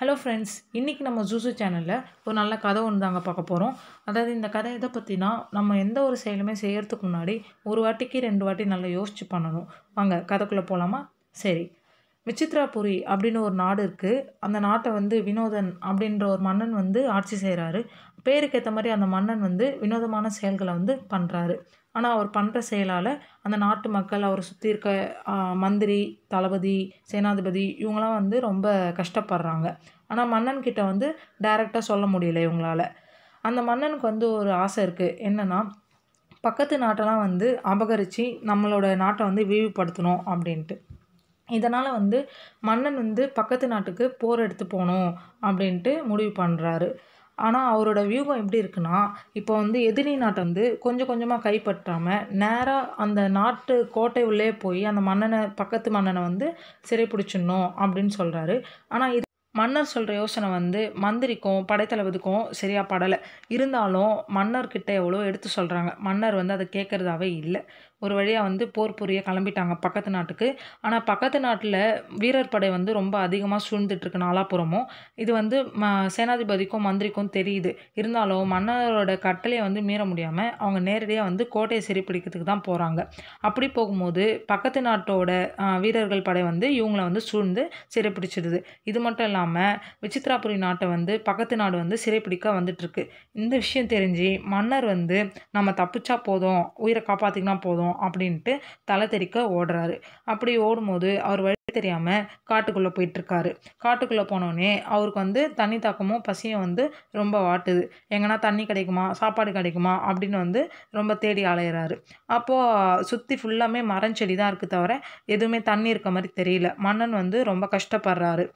hello friends இன்றைக்கி நம்ம juice சேனலில் ஒரு நல்ல கதை ஒன்று தாங்க பார்க்க போகிறோம் அதாவது இந்த கதை எதை பற்றினா நம்ம எந்த ஒரு செயலுமே செய்கிறதுக்கு முன்னாடி ஒரு வாட்டிக்கு ரெண்டு வாட்டி நல்லா யோசித்து பண்ணணும் வாங்க கதைக்குள்ளே போகலாமா சரி விசித்ராபுரி அப்படின்னு ஒரு நாடு இருக்குது அந்த நாட்டை வந்து வினோதன் அப்படின்ற ஒரு மன்னன் வந்து ஆட்சி செய்கிறாரு பேருக்கேற்ற மாதிரி அந்த மன்னன் வந்து வினோதமான செயல்களை வந்து பண்ணுறாரு ஆனால் அவர் பண்ணுற செயலால் அந்த நாட்டு மக்கள் அவரை சுற்றி இருக்க மந்திரி தளபதி சேனாதிபதி இவங்களாம் வந்து ரொம்ப கஷ்டப்படுறாங்க ஆனால் மன்னன் கிட்டே வந்து டைரெக்டாக சொல்ல முடியல இவங்களால் அந்த மன்னனுக்கு வந்து ஒரு ஆசை இருக்குது என்னென்னா பக்கத்து நாட்டெல்லாம் வந்து அபகரித்து நம்மளோட நாட்டை வந்து விரிவுபடுத்தணும் அப்படின்ட்டு இதனால் வந்து மன்னன் வந்து பக்கத்து நாட்டுக்கு போர் எடுத்து போகணும் அப்படின்ட்டு முடிவு பண்ணுறாரு ஆனால் அவரோட வியூகம் எப்படி இருக்குன்னா இப்போ வந்து எதிரி நாட்டை வந்து கொஞ்சம் கொஞ்சமாக கைப்பற்றாமல் நேராக அந்த நாட்டு கோட்டை உள்ளே போய் அந்த மன்னனை பக்கத்து மன்னனை வந்து சிறைப்பிடிச்சிடணும் அப்படின்னு சொல்கிறாரு ஆனால் இது மன்னர் சொல்கிற யோசனை வந்து மந்திரிக்கும் படைத்தளபதிக்கும் சரியாக படலை இருந்தாலும் மன்னர்கிட்ட எவ்வளோ எடுத்து சொல்கிறாங்க மன்னர் வந்து அதை கேட்குறதாவே இல்லை ஒரு வழியாக வந்து போர் புரிய கிளம்பிட்டாங்க பக்கத்து நாட்டுக்கு ஆனால் பக்கத்து நாட்டில் வீரர் படை வந்து ரொம்ப அதிகமாக சூழ்ந்துட்டுருக்கு நாலாபுரமும் இது வந்து ம சேனாதிபதிக்கும் மந்திரிக்கும் தெரியுது இருந்தாலும் மன்னரோட கட்டளையை வந்து மீற முடியாமல் அவங்க நேரடியாக வந்து கோட்டையை சிறைப்பிடிக்கிறதுக்கு தான் போகிறாங்க அப்படி போகும்போது பக்கத்து நாட்டோட வீரர்கள் படை வந்து இவங்கள வந்து சூழ்ந்து சிறைப்பிடிச்சிடுது இது மட்டும் இல்லாமல் விசித்ராபுரி நாட்டை வந்து பக்கத்து நாடு வந்து சிறைப்பிடிக்க வந்துட்டுருக்கு இந்த விஷயம் தெரிஞ்சு மன்னர் வந்து நம்ம தப்பிச்சா போதும் உயிரை காப்பாற்றிக்கினா போதும் போவோம் அப்படின்ட்டு தலை தெறிக்க ஓடுறாரு அப்படி ஓடும்போது அவர் வழி தெரியாமல் காட்டுக்குள்ளே போயிட்டுருக்காரு காட்டுக்குள்ளே போனோடனே அவருக்கு வந்து தண்ணி தாக்கமும் பசியும் வந்து ரொம்ப வாட்டுது எங்கன்னா தண்ணி கிடைக்குமா சாப்பாடு கிடைக்குமா அப்படின்னு வந்து ரொம்ப தேடி அலையிறாரு அப்போது சுற்றி ஃபுல்லாமே மரம் செடி தான் இருக்குது தவிர எதுவுமே தண்ணி இருக்க மாதிரி தெரியல மன்னன் வந்து ரொம்ப கஷ்டப்படுறாரு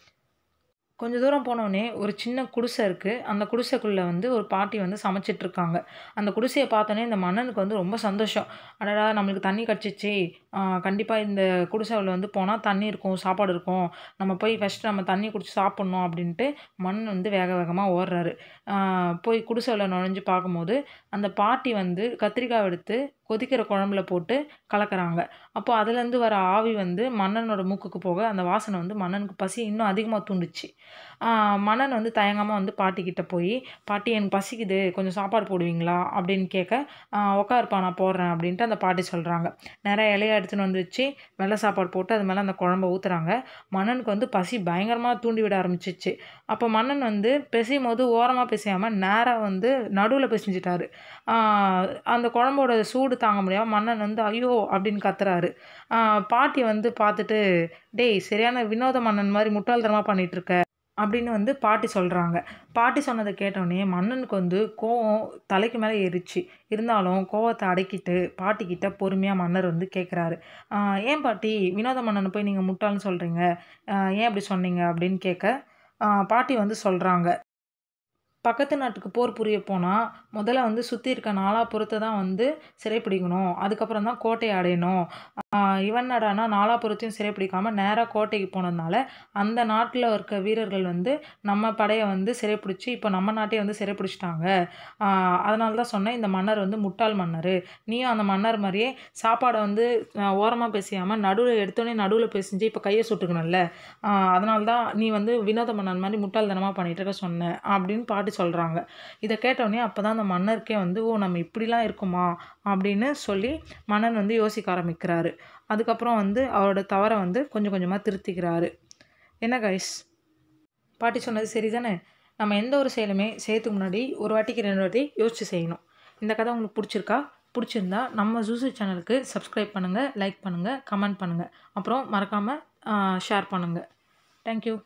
கொஞ்சம் தூரம் போனோடனே ஒரு சின்ன குடிசை இருக்குது அந்த குடிசைக்குள்ளே வந்து ஒரு பாட்டி வந்து சமைச்சிட்ருக்காங்க அந்த குடிசையை பார்த்தோன்னே இந்த மன்னனுக்கு வந்து ரொம்ப சந்தோஷம் அடடா நம்மளுக்கு தண்ணி கிடச்சிச்சு கண்டிப்பாக இந்த குடிசைவில் வந்து போனால் தண்ணி இருக்கும் சாப்பாடு இருக்கும் நம்ம போய் ஃபஸ்ட்டு நம்ம தண்ணி குடித்து சாப்பிட்ணும் அப்படின்ட்டு மண் வந்து வேக வேகமாக ஓடுறாரு போய் குடிசைவில் நுழைஞ்சு பார்க்கும்போது அந்த பாட்டி வந்து கத்திரிக்காய் எடுத்து கொதிக்கிற குழம்புல போட்டு கலக்கிறாங்க அப்போ அதுலேருந்து வர ஆவி வந்து மன்னனோட மூக்குக்கு போக அந்த வாசனை வந்து மன்னனுக்கு பசி இன்னும் அதிகமாக தூண்டுச்சு மன்னன் வந்து தயங்காமல் வந்து பாட்டிக்கிட்ட போய் பாட்டி எனக்கு பசிக்குது கொஞ்சம் சாப்பாடு போடுவீங்களா அப்படின்னு கேட்க உட்காருப்பா நான் போடுறேன் அப்படின்ட்டு அந்த பாட்டி சொல்கிறாங்க நிறைய இலைய எடுத்துகிட்டு வந்து வச்சு வெள்ளை சாப்பாடு போட்டு அது மேலே அந்த குழம்ப ஊற்றுறாங்க மன்னனுக்கு வந்து பசி பயங்கரமாக தூண்டி விட ஆரம்பிச்சிச்சு அப்போ மன்னன் வந்து பெசையும் போது ஓரமாக பிசையாமல் நேராக வந்து நடுவில் பெசிஞ்சிட்டாரு அந்த குழம்போட சூடு தாங்க முடியாமல் மன்னன் வந்து ஐயோ அப்படின்னு கத்துறாரு பாட்டி வந்து பார்த்துட்டு டேய் சரியான வினோத மன்னன் மாதிரி முட்டாள்தனமாக பண்ணிகிட்ருக்க அப்படின்னு வந்து பாட்டி சொல்கிறாங்க பாட்டி சொன்னதை கேட்டோடனே மன்னனுக்கு வந்து கோவம் தலைக்கு மேலே ஏறிச்சு இருந்தாலும் கோவத்தை அடக்கிட்டு பாட்டிக்கிட்ட பொறுமையாக மன்னர் வந்து கேட்குறாரு ஏன் பாட்டி வினோத மன்னன் போய் நீங்கள் முட்டாள்னு சொல்கிறீங்க ஏன் அப்படி சொன்னீங்க அப்படின்னு கேட்க பாட்டி வந்து சொல்கிறாங்க பக்கத்து நாட்டுக்கு போர் புரிய போனால் முதல்ல வந்து சுற்றி இருக்க நாலாபுரத்தை தான் வந்து சிறைப்பிடிக்கணும் அதுக்கப்புறம் தான் கோட்டையை அடையணும் இவன் என்னடானா நாலாபுரத்தையும் சிறைப்பிடிக்காமல் நேராக கோட்டைக்கு போனதுனால அந்த நாட்டில் இருக்க வீரர்கள் வந்து நம்ம படையை வந்து சிறைப்பிடிச்சி இப்போ நம்ம நாட்டையே வந்து சிறைப்பிடிச்சிட்டாங்க அதனால தான் சொன்னேன் இந்த மன்னர் வந்து முட்டாள் மன்னர் நீயும் அந்த மன்னர் மாதிரியே சாப்பாடை வந்து ஓரமாக பேசியாமல் நடுவில் எடுத்தோடனே நடுவில் பேசிஞ்சு இப்போ கையை சுட்டுக்கணும்ல அதனால தான் நீ வந்து வினோத மன்னர் மாதிரி முட்டாள்தனமாக பண்ணிகிட்டு இருக்க சொன்னேன் அப்படின்னு பாட்டு அப்படி சொல்கிறாங்க இதை கேட்டோடனே அப்போ தான் அந்த மன்னருக்கே வந்து ஓ நம்ம இப்படிலாம் இருக்குமா அப்படின்னு சொல்லி மன்னன் வந்து யோசிக்க ஆரம்பிக்கிறாரு அதுக்கப்புறம் வந்து அவரோட தவறை வந்து கொஞ்சம் கொஞ்சமாக திருத்திக்கிறாரு என்ன கைஸ் பாட்டி சொன்னது சரிதானே நம்ம எந்த ஒரு செயலுமே செய்யறதுக்கு முன்னாடி ஒரு வாட்டிக்கு ரெண்டு வாட்டி யோசித்து செய்யணும் இந்த கதை உங்களுக்கு பிடிச்சிருக்கா பிடிச்சிருந்தா நம்ம ஜூசு சேனலுக்கு சப்ஸ்கிரைப் பண்ணுங்கள் லைக் பண்ணுங்கள் கமெண்ட் பண்ணுங்கள் அப்புறம் மறக்காமல் ஷேர் பண்ணுங்கள் தேங்க்யூ